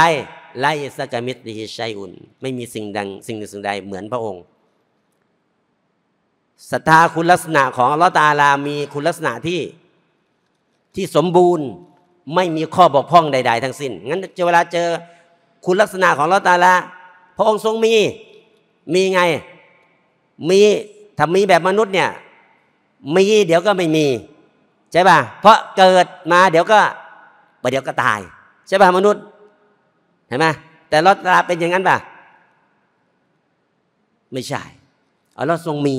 ไลซากามิสลิฮีชัยอุนไม่มีสิ่งดัง สิ่งหนึ่งสิ่งใดเหมือนพระองค์ศรัทธาคุณลักษณะของลอตาลามีคุณลักษณะที่ที่สมบูรณ์ไม่มีข้อบกพร่องใด ๆ ทั้งสิ้นงั้นเวลาเจอ คุณลักษณะของลอตาลาพระองค์ทรงมีมีไง มี ถ้ามีแบบมนุษย์เนี่ย มีเดี๋ยวก็ไม่มี ใช่ป่ะ เพราะเกิดมาเดี๋ยวก็ปเดี๋ยวก็ตายใช่ป่ะมนุษย์ เห็นไหมแต่ลอตตาเป็นอย่างนั้นป่ะ ไม่ใช่ เอาลอตทรงมี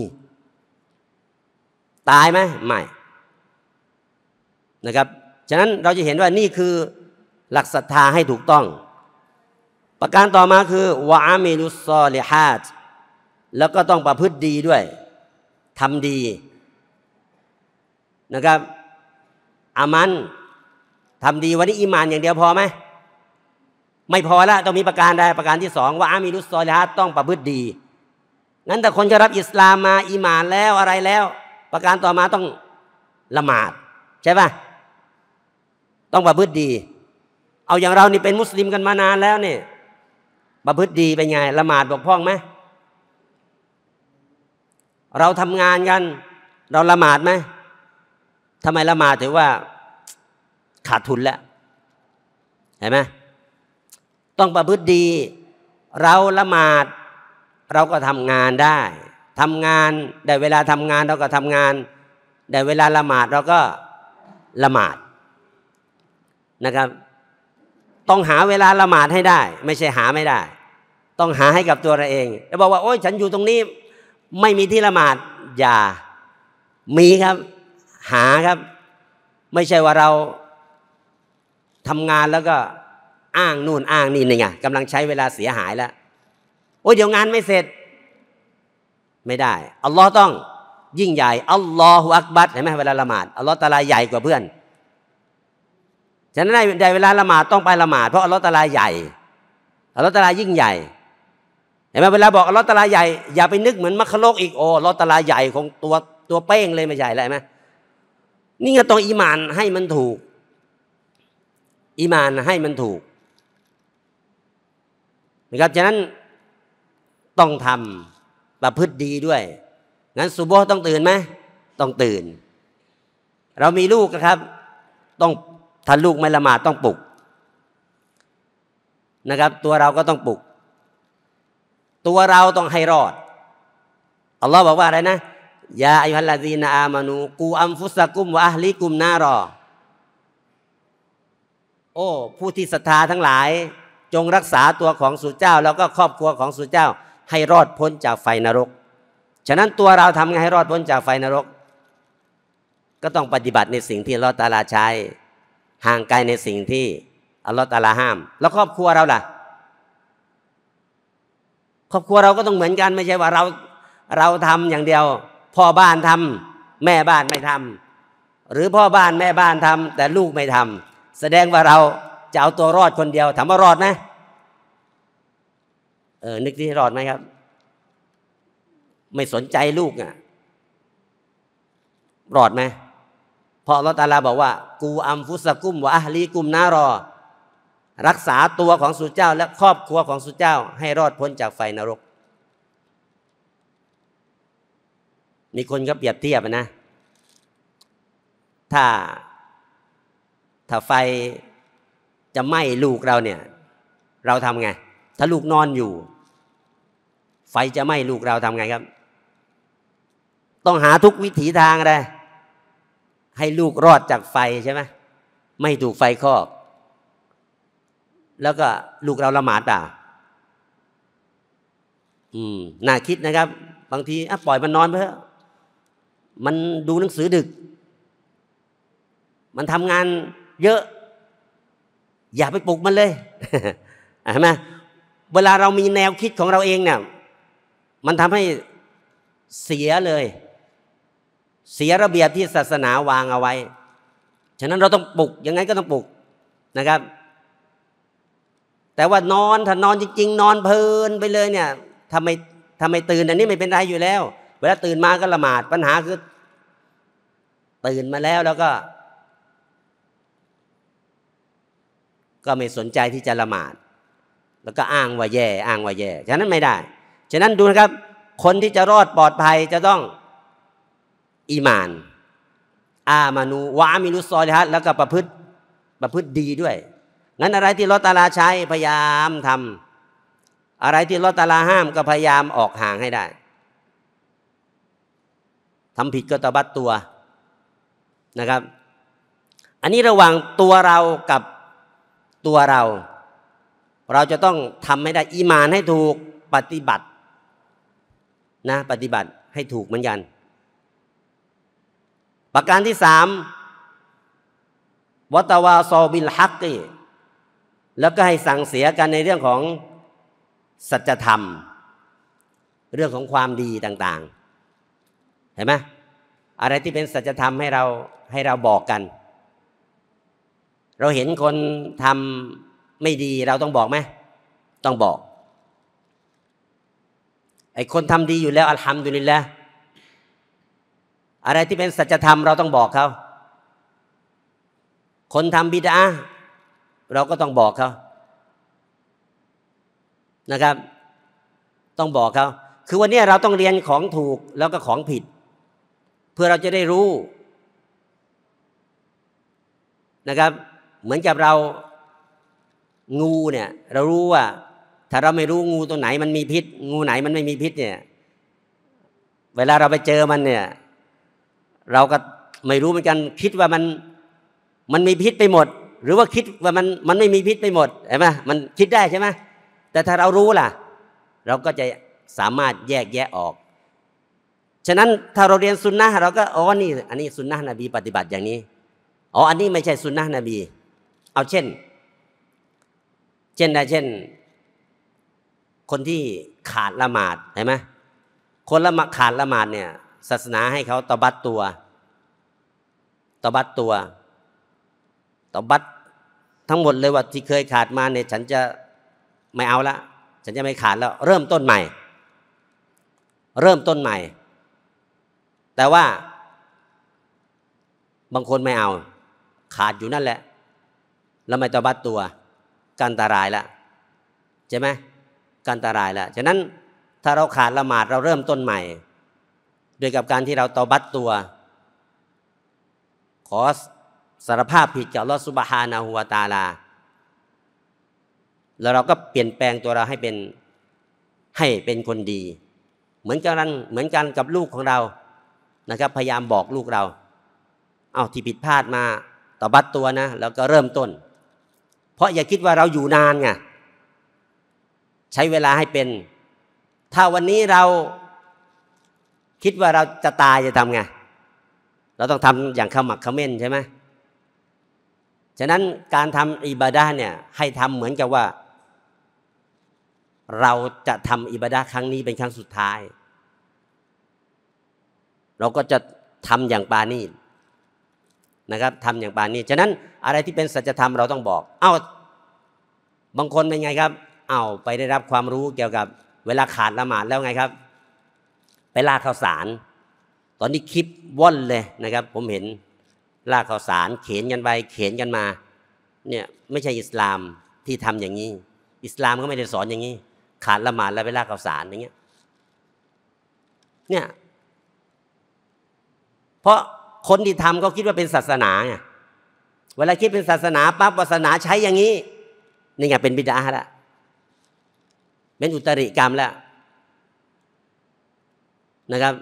ตายไหมไม่ นะครับ ฉะนั้นเราจะเห็นว่านี่คือ หลักศรัทธาให้ถูกต้อง ประการต่อมาคือวะอามิลุสซอลิฮัดแล้วก็ต้องประพฤติดีด้วย ทำดี นะครับ อามันทำดีวันนี้อิมานอย่างเดียวพอไหม ไม่พอละต้องมีประการใดประการที่สองว่าอามีรุสซอลฮัตต้องประพฤติดีงั้นแต่คนจะรับอิสลามมาอิมานแล้วอะไรแล้ว ประการต่อมาต้องละหมาด ใช่ปะต้องประพฤติดี เอาอย่างเรานี่เป็นมุสลิมกันมานานแล้วเนี่ยประพฤติดีเป็นไง ละหมาดบกพร่องไหมเราทำงานกัน เราละหมาดไหมทำไมละหมาดถือว่าขาดทุนแล้วเห็นไหมต้องประพฤติดี เราละหมาด เราก็ทำงานได้ทำงานได้เวลาทำงานเราก็ทำงาน ได้เวลาละหมาดเราก็ละหมาดนะครับ ต้องหาเวลาละหมาดให้ได้ ไม่ใช่หาไม่ได้ ต้องหาให้กับตัวเราเองแล้วบอกว่าโอ๊ยฉันอยู่ตรงนี้ไม่มีที่ละหมาด อย่ามีครับหาครับ ไม่ใช่ว่าเราทำงานแล้วก็อ้างนู่นอ้างนี่นี่ไงกำลังใช้เวลาเสียหายแล้วโอ้เดี๋ยวงานไม่เสร็จไม่ได้อัลลอฮ์ต้องยิ่งใหญ่อัลลอฮุอักบัตเห็นไหมเวลาละหมาดอัลลอฮ์ตาลาใหญ่กว่าเพื่อน ฉะนั้นในเวลาละหมาดต้องไปละหมาด เพราะอัลลอฮ์ตาลาใหญ่อัลลอฮ์ตาลายิ่งใหญ่หอนไหมเวลาบอกอัลลอฮ์ตาลาใหญ่อย่าไปนึกเหมือนมัคคโลกอีกโอ้อัลลอฮ์ตาลาใหญ่ของตัวตัวเป้งเลยไม่ใหญ่เลยไหมนี่ไงต้องอีมานให้มันถูก อีมานให้มันถูกนะครับฉะนั้นต้องทำประพฤติดีด้วย งั้นสุโบต้องตื่นไหมต้องตื่น เรามีลูกนะครับ ต้องทัาลูกไม่ละหมาดต้องปลุก นะครับ ตัวเราก็ต้องปลุกตัวเราต้องให้รอด อัลลอฮ์บอกว่าอะไรนะ ยาอิฮัลลาดีนาอามานูกูอัมฟุสกุมวะลิกุมนารอ โอ้ ผู้ที่ศรัทธาทั้งหลาย จงรักษาตัวของสุเจ้า แล้วก็ครอบครัวของสุเจ้า ให้รอดพ้นจากไฟนรก ฉะนั้นตัวเราทำไงให้รอดพ้นจากไฟนรก ก็ต้องปฏิบัติในสิ่งที่อัลลอฮตาลาใช้ ห่างไกลในสิ่งที่อัลลอฮฺตาลาห้าม แล้วครอบครัวเราล่ะครอบครัวเราก็ต้องเหมือนกัน ไม่ใช่ว่าเรา เราทำอย่างเดียว พ่อบ้านทำ แม่บ้านไม่ทำ หรือพ่อบ้านแม่บ้านทำ แต่ลูกไม่ทำ แสดงว่าเราจะเอาตัวรอดคนเดียวถามว่ารอดไหมเออนึกที่รอดไหมครับ ไม่สนใจลูกอ่ะ รอดไหมพอเราตาลา บอกว่า กูอัมฟุสกุมวะลีกุมนารอรักษาตัวของสุเจ้า และครอบครัวของสุเจ้า ให้รอดพ้นจากไฟนรก มีคนก็เปรียบเทียบนะ ถ้าถ้าไฟจะไหม้ลูกเราเนี่ย เราทำไง ถ้าลูกนอนอยู่ ไฟจะไหม้ลูกเราทำไงครับ ต้องหาทุกวิถีทางเลยให้ลูกรอดจากไฟใช่ไหมไม่ถูกไฟคอกแล้วก็ลูกเราละหมาดอ่ะอืม น่าคิดนะครับ บางทีอปล่อยมันนอนไปเอมันดูหนังสือดึก มันทำงานเยอะ อย่าไปปลุกมันเลยเห็นไหม เวลาเรามีแนวคิดของเราเองเนี่ย มันทำให้เสียเลย เสียระเบียบที่ศาสนาวางเอาไว้ ฉะนั้นเราต้องปลุก ยังไงก็ต้องปลุกนะครับแต่ว่านอนถ้านอนจริง ๆ นอนเพลินไปเลยเนี่ยทำไมทำไมตื่น อันนี้ไม่เป็นไรอยู่แล้วเวลาตื่นมาก็ละหมาด ปัญหาคือตื่นมาแล้วแล้วก็ ก็ไม่สนใจที่จะละหมาด แล้วก็อ้างว่าแย่ อ้างว่าแย่ ฉะนั้นไม่ได้ ฉะนั้นดูนะครับ คนที่จะรอดปลอดภัยจะต้อง อีมานอามานูวามิลุซอลิฮัตแล้วก็ประพฤติ ประพฤติดีด้วยงั้นอะไรที่ลอตาลาใช้พยายามทำ อะไรที่ลอตาลาห้ามก็พยายามออกห่างให้ได้ ทำผิดก็ตบัดตัวนะครับ อันนี้ระหว่างตัวเรากับตัวเรา เราจะต้องทำให้ได้อีมานให้ถูกปฏิบัตินะปฏิบัติให้ถูกเหมือนกัน ประการที่สามวัตวาซอบิลฮักกีแล้วก็ให้สั่งเสียกันในเรื่องของสัจธรรม เรื่องของความดีต่าง ๆ เห็นไหมอะไรที่เป็นสัจธรรมให้เราให้เราบอกกัน เราเห็นคนทำไม่ดีเราต้องบอกไหมต้องบอกไอ้คนทำดีอยู่แล้วอัลฮัมดุลิลละอะไรที่เป็นสัจธรรมเราต้องบอกเขาคนทำบิดาเราก็ต้องบอกเขานะครับ ต้องบอกเขาคือวันนี้เราต้องเรียนของถูกแล้วก็ของผิด เพื่อเราจะได้รู้ นะครับ เหมือนกับเรางูเนี่ย เรารู้ว่า ถ้าเราไม่รู้งูตัวไหน มันมีพิษ งูไหนมันไม่มีพิษเนี่ย เวลาเราไปเจอมันเนี่ย เราก็ไม่รู้เหมือนกันคิดว่ามันมันมีพิษไปหมดหรือว่าคิดว่ามันมันไม่มีพิษไม่หมดใช่ไหมมันคิดได้ใช่ไหมแต่ถ้าเรารู้ล่ะ เราก็จะสามารถแยกแยะออกฉะนั้นถ้าเราเรียนสุนนะเราก็อ๋อนี่อันนี้สุนนะนบีปฏิบัติอย่างนี้ อ๋ออันนี้ไม่ใช่สุนนะนบีเอาเช่นเช่นใดเช่น คนที่ขาดละหมาดใช่ไหมคนละมาขาดละหมาดเนี่ย ศาสนาให้เขาตบัดตัว ตบัดตัวตบัตทั้งหมดเลยว่าที่เคยขาดมาเนี่ยฉันจะไม่เอาละฉันจะไม่ขาดแล้ว เริ่มต้นใหม่ เริ่มต้นใหม่ แต่ว่า บางคนไม่เอา ขาดอยู่นั่นแหละแล้วไม่ตบัตตัวกันตรายละใช่ไหมกันตรายละฉะนั้นถ้าเราขาดละหมาดเราเริ่มต้นใหม่ โดยกับการที่เราตบัตตัวขอสารภาพผิดกับลอสุบฮานาหัวตาลา แล้วเราก็เปลี่ยนแปลงตัวเราให้เป็นให้เป็นคนดี เหมือนกันเหมือนกันกับลูกของเรา นะครับ พยายามบอกลูกเรา เอาที่ผิดพลาดมาตบัดตัวนะ แล้วก็เริ่มต้น เพราะอย่าคิดว่าเราอยู่นานไง ใช้เวลาให้เป็น ถ้าวันนี้เราคิดว่าเราจะตายจะทำไง เราต้องทำอย่างขมักขม้นใช่ไหมฉะนั้นการทำอิบาดาเนี่ยให้ทำเหมือนกับว่า เราจะทำอิบาดาครั้งนี้เป็นครั้งสุดท้าย เราก็จะทำอย่างปานีนะครับทำอย่างปานีฉะนั้นอะไรที่เป็นสัจธรรมเราต้องบอก เอา้าบางคนเป็นไงครับเอา้าไปได้รับความรู้เกี่ยวกับ เวลาขาดละหมาดแล้วไงครับ ไปลาข้าวสารตอนนี้คลิปว่อนเลยนะครับ ผมเห็นลากข้าวสารเขียนกันไปเขียนกันมา เนี่ย ไม่ใช่อิสลามที่ทำอย่างนี้อิสลามก็ไม่ได้สอนอย่างนี้ ขาดละหมาดแล้วไปลากข้าวสารอย่างเงี้ย เนี่ยเพราะคนที่ทำเขาคิดว่าเป็นศาสนาไงเวลาคิดเป็นศาสนาปั๊บศาสนาใช้อย่างนี้นี่ไงเป็นบิดาละเป็นอุตริกรรมแล้วนะครับ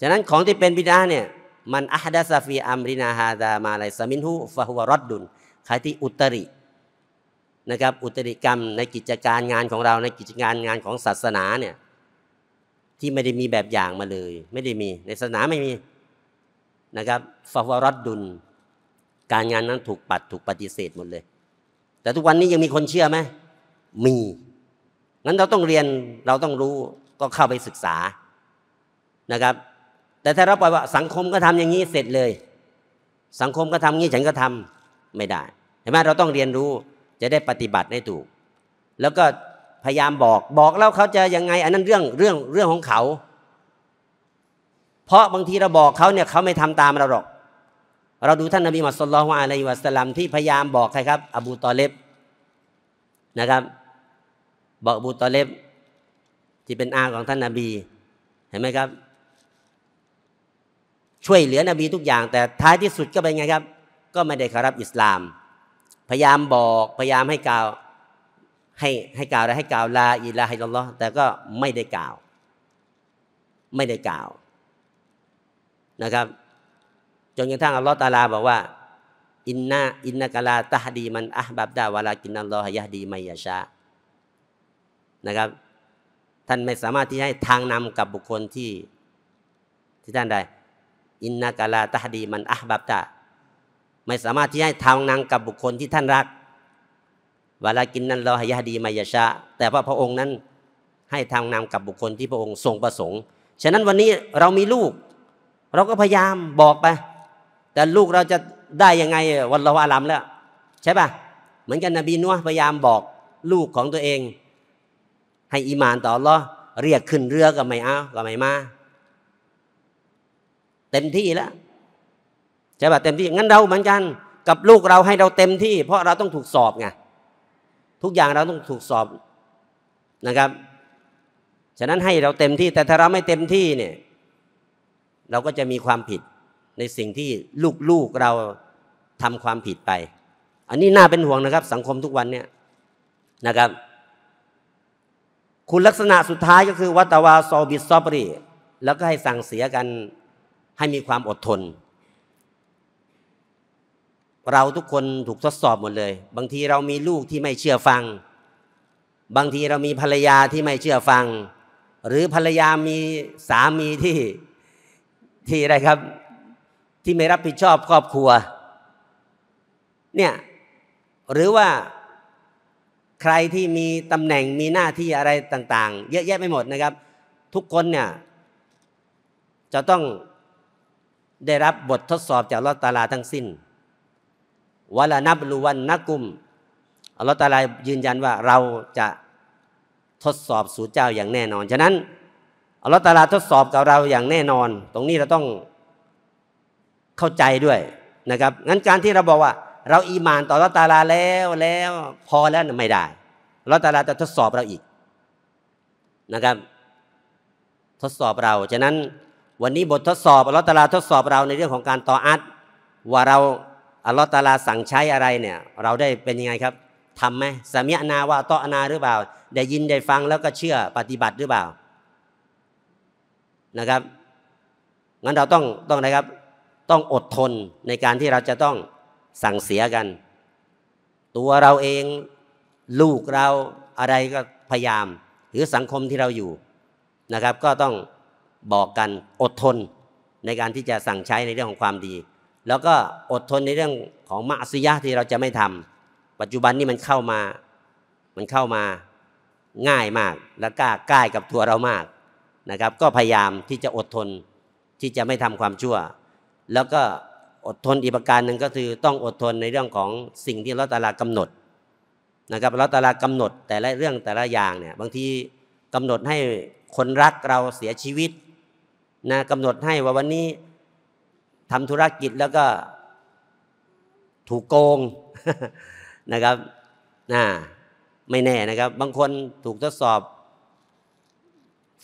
ฉะนั้นของที่เป็นบิดาเนี่ยมันอัฮดซสฟีอัมรินาฮาดามาไลซามินหูฟะฮุวรอดดุนใครที่อุตริ นะครับ อุตริกรรมในกิจการงานของเรา ในกิจการงานของศาสนาเนี่ย ที่ไม่ได้มีแบบอย่างมาเลย ไม่ได้มีในศาสนาไม่มี นะครับฟาวรัดดุลการงานนั้นถูกปัดถูกปฏิเสธหมดเลย แต่ทุกวันนี้ยังมีคนเชื่อไหมมีงั้นเราต้องเรียนเราต้องรู้ก็เข้าไปศึกษานะครับแต่ถ้าเราปล่อยว่าสังคมก็ทำอย่างนี้เสร็จเลย สังคมก็ทำงี้ฉันก็ทำไม่ได้เห็นไหมเราต้องเรียนรู้จะได้ปฏิบัติได้ถูก แล้วก็พยายามบอกบอกแล้วเขาจะยังไง อันนั้นเรื่องเรื่องเรื่องของเขา เพราะบางทีเราบอกเขาเนี่ยเขาไม่ทำตามเราหรอก เราดูท่านนบีมุสลิมอะไรอยวะสลัมที่พยายามบอกใครครับ อบูตอเลบนะครับ บอกอบูตอเลบที่เป็นอาของท่านนบี เห็นไหมครับช่วยเหลือนบีทุกอย่างแต่ท้ายที่สุดก็เป็นไงครับ ก็ไม่ได้เคารับอิสลาม พยายามบอกพยายามให้กล่าว ให้ให้กล่าวและให้กล่าวลาอิลาฮิลลอฮ์แต่ก็ไม่ได้กล่าว ไม่ได้กล่าวนะครับจนกระทั่งอัลลอฮ์ตาลาบอกว่าอินนาอินนากาลาตาดีมันอับับดาวาลากินอัลลอฮ์ยะดีไมยะชานะครับท่านไม่สามารถที่ให้ทางนำกับบุคคลที่ที่ท่านไดอินนากาลาตาดีมันอับับตะไม่สามารถที่ให้ทงนางกับบุคคลที่ท่านรักเวลากินนั้นเราหายาดีมายาชะแต่ว่าพระองค์นั้นให้ทางนำกับบุคคลที่พระองค์ทรงประสงค์ฉะนั้นวันนี้เรามีลูกเราก็พยายามบอกไป แต่ลูกเราจะได้ยังไงวันเราอารัมแล้วใช่ปะเหมือนกันนบีนัวพยายามบอกลูกของตัวเอง ให้อิมานต่อรอเรียกขึ้นเรือก็ไม่เอาก็ไม่มาเต็มที่แล้วใช่ป่ะเต็มที่งั้นเราเหมือนกันกับลูกเราให้เราเต็มที่ เพราะเราต้องถูกสอบไงทุกอย่างเราต้องถูกสอบนะครับฉะนั้นให้เราเต็มที่ แต่ถ้าเราไม่เต็มที่เนี่ย เราก็จะมีความผิด ในสิ่งที่ลูกลูกเราทำความผิดไป อันนี้น่าเป็นห่วงนะครับ สังคมทุกวันเนี่ยนะครับ คุณลักษณะสุดท้ายก็คือวัตวาซอบิซอบรีแล้วก็ให้สั่งเสียกันให้มีความอดทน เราทุกคนถูกทดสอบหมดเลย บางทีเรามีลูกที่ไม่เชื่อฟัง บางทีเรามีภรรยาที่ไม่เชื่อฟัง หรือภรรยามีสามีที่ที่อะไรครับ ที่ไม่รับผิดชอบครอบครัว เนี่ย หรือว่าใครที่มีตำแหน่งมีหน้าที่อะไรต่าง ๆ เยอะแยะไปหมดนะครับ ทุกคนเนี่ยจะต้องได้รับบททดสอบจากลอตาลาทั้งสิ้นวลานับลูวันนักกุมอลอตาลายืนยันว่าเราจะทดสอบสู่เจ้าอย่างแน่นอนฉะนั้นอลอตาลาทดสอบกับเราอย่างแน่นอน ตรงนี้เราต้องเข้าใจด้วยนะครับงั้นการที่เราบอกว่า เราอีมานต่อลอตาลาแล้วแล้วพอแล้วไม่ได้ลอตาลาจะทดสอบเราอีก นะครับทดสอบเราฉะนั้นวันนี้บททดสอบอัลลอฮฺตาลาทดสอบเราในเรื่องของการต่ออัดว่าเราอัลลอฮฺตาลาสั่งใช้อะไรเนี่ย เราได้เป็นยังไงครับทำไหมสมมยนาว่าต่อนาหรือเปล่าได้ยินได้ฟังแล้วก็เชื่อปฏิบัติหรือเปล่านะครับ งั้นเราต้องต้องอะไรครับต้องอดทนในการที่เราจะต้องสั่งเสียกัน ตัวเราเองลูกเราอะไรก็พยายาม หรือสังคมที่เราอยู่นะครับก็ต้องบอกกันอดทนในการที่จะสั่งใช้ในเรื่องของความดี แล้วก็อดทนในเรื่องของมัสยะที่เราจะไม่ทำ ปัจจุบันนี้มันเข้ามามันเข้ามาง่ายมากและกล้าใกล้กับตัวเรามากนะครับ ก็พยายามที่จะอดทนที่จะไม่ทำความชั่ว แล้วก็อดทนอีกประการหนึ่งก็คือต้องอดทนในเรื่องของสิ่งที่เราตาลากำหนดนะครับเราตาลากำหนดแต่ละเรื่องแต่ละอย่างเนี่ยบางทีกำหนดให้คนรักเราเสียชีวิตนะกำหนดให้ว่าวันนี้ทำธุรกิจแล้วก็ถูกโกงนะครับนะไม่แน่นะครับ บางคนถูกทดสอบ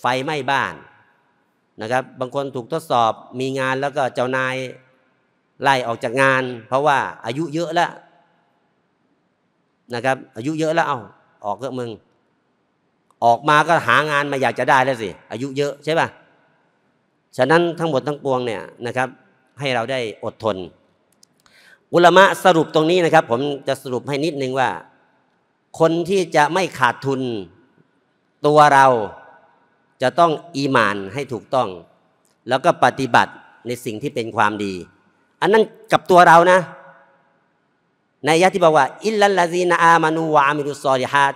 ไฟไหม้บ้านนะครับ บางคนถูกทดสอบมีงานแล้วก็เจ้านายไล่ออกจากงาน เพราะว่าอายุเยอะแล้วนะครับ อายุเยอะแล้วเอาออกเถอะมึง ออกมาก็หางานมาอยากจะได้แล้วสิ อายุเยอะใช่ป่ะฉะนั้นทั้งหมดทั้งปวงเนี่ยนะครับให้เราได้อดทน อุลมะสรุปตรงนี้นะครับ ผมจะสรุปให้นิดนึงว่า คนที่จะไม่ขาดทุน ตัวเราจะต้องอีมานให้ถูกต้อง แล้วก็ปฏิบัติในสิ่งที่เป็นความดี อันนั้นกับตัวเรานะ ในยะที่บอกว่า อิลลัลลาซีนาอามานูวามิรุสซอริฮัด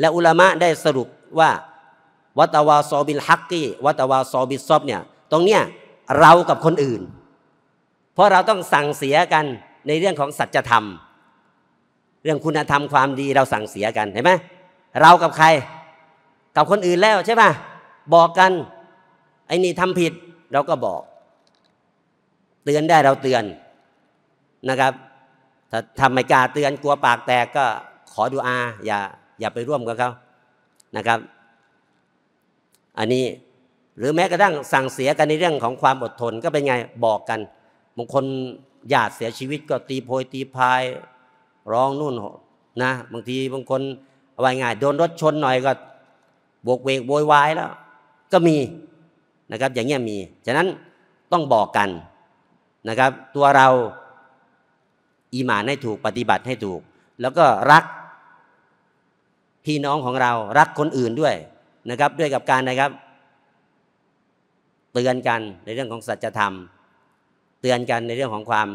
และอุลมะได้สรุปว่าวัตวาซอบิลฮักกีวัตวาซอบิซอบเนี่ยตรงเนี้ยเรากับคนอื่น เพราะเราต้องสั่งเสียกันในเรื่องของสัจธรรม เรื่องคุณธรรมความดีเราสั่งเสียกันเห็นไหมเรากับใคร กับคนอื่นแล้วใช่ป่ะบอกกันไอ้นี่ทำผิดเราก็บอก เตือนได้เราเตือนนะครับ ถ้าทำไม่กล้าเตือนกลัวปากแตกก็ขอดูอาอย่าอย่าไปร่วมกับเขานะครับ อันนี้หรือแม้กระทั่งสั่งเสียกันในเรื่องของความอดทนก็เป็นไงบอกกัน บางคนยาดเสียชีวิตก็ตีโพย ตีพายร้องนู่นนะ บางทีบางคนวายง่าย โดนรถชนหน่อยก็ บวกเวกโวยวายแล้ว ก็มีนะครับ อย่างเงี้ยมี ฉะนั้นต้องบอกกันนะครับ ตัวเรา อีหมานให้ถูกปฏิบัติให้ถูก แล้วก็รัก พี่น้องของเรา รักคนอื่นด้วยนะครับ ด้วยกับการนะครับเตือนกันในเรื่องของสัจธรรม เตือนกันในเรื่องของความ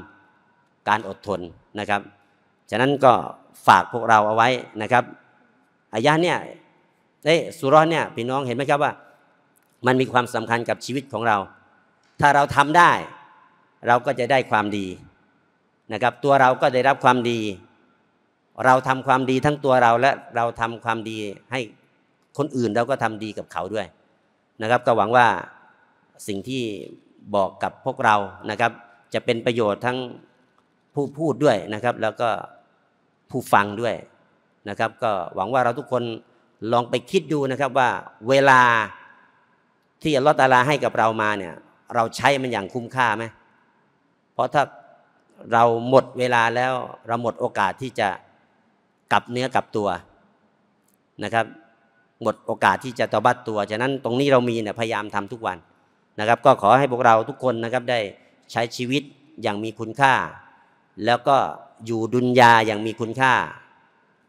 การอดทนนะครับ ฉะนั้นก็ฝากพวกเราเอาไว้นะครับอายะเนี่ยไอ้สุร้อนเนี่ยพี่น้องเห็นไหมครับว่า มันมีความสำคัญกับชีวิตของเรา ถ้าเราทำได้ เราก็จะได้ความดีนะครับ ตัวเราก็ได้รับความดี เราทำความดีทั้งตัวเราและเราทำความดี ให้คนอื่นเราก็ทำดีกับเขาด้วยนะครับ ก็หวังว่าสิ่งที่บอกกับพวกเรานะครับ จะเป็นประโยชน์ทั้งผู้พูดด้วยนะครับ แล้วก็ผู้ฟังด้วยนะครับ ก็หวังว่าเราทุกคนลองไปคิดดูนะครับว่าเวลาที่อัลลอฮฺตาลาให้กับเรามาเนี่ย เราใช้มันอย่างคุ้มค่าไหมเพราะถ้าเราหมดเวลาแล้ว เราหมดโอกาสที่จะกลับเนื้อกลับตัวนะครับ หมดโอกาสที่จะตบัดตัวฉะนั้นตรงนี้เรามีเนี่ยพยายามทำทุกวันนะครับก็ขอให้พวกเราทุกคนนะครับได้ใช้ชีวิตอย่างมีคุณค่า แล้วก็อยู่ดุนยาอย่างมีคุณค่า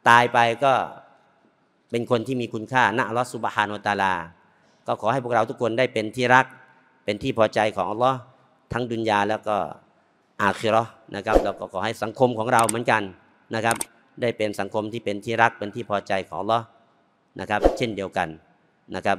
ตายไปก็เป็นคนที่มีคุณค่าณอัลลอฮฺสุบฮานุตาลา ก็ขอให้พวกเราทุกคนได้เป็นที่รัก เป็นที่พอใจของอัลลอฮ์ทั้งดุนยาแล้วก็อาคิรอนะครับเราก็ขอให้สังคมของเราเหมือนกันนะครับ ได้เป็นสังคมที่เป็นที่รัก เป็นที่พอใจของอัลลอฮ์นะครับ เช่นเดียวกันนะครับ